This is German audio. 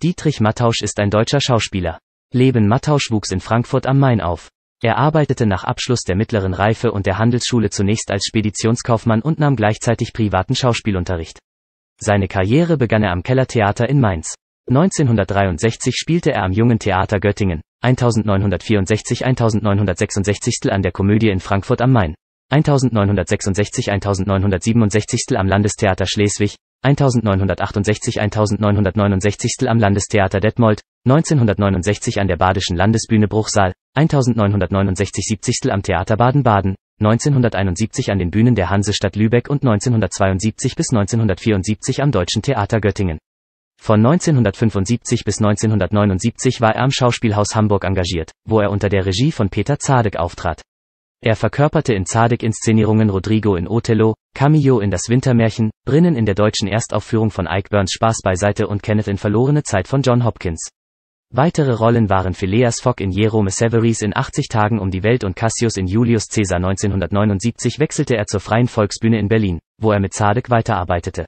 Dietrich Mattausch ist ein deutscher Schauspieler. Leben Mattausch wuchs in Frankfurt am Main auf. Er arbeitete nach Abschluss der mittleren Reife und der Handelsschule zunächst als Speditionskaufmann und nahm gleichzeitig privaten Schauspielunterricht. Seine Karriere begann er am Kellertheater in Mainz. 1963 spielte er am Jungen Theater Göttingen, 1964-1966 an der Komödie in Frankfurt am Main, 1966-1967 am Landestheater Schleswig, 1968-1969 am Landestheater Detmold, 1969 an der Badischen Landesbühne Bruchsal, 1969-70 am Theater Baden-Baden, 1971 an den Bühnen der Hansestadt Lübeck und 1972 bis 1974 am Deutschen Theater Göttingen. Von 1975 bis 1979 war er am Schauspielhaus Hamburg engagiert, wo er unter der Regie von Peter Zadek auftrat. Er verkörperte in Zadek-Inszenierungen Rodrigo in Othello, Camillo in Das Wintermärchen, Brinnen in der deutschen Erstaufführung von Ike Burns Spaß beiseite und Kenneth in Verlorene Zeit von John Hopkins. Weitere Rollen waren Phileas Fogg in Jerome Severis in 80 Tagen um die Welt und Cassius in Julius Caesar 1979 wechselte er zur Freien Volksbühne in Berlin, wo er mit Zadek weiterarbeitete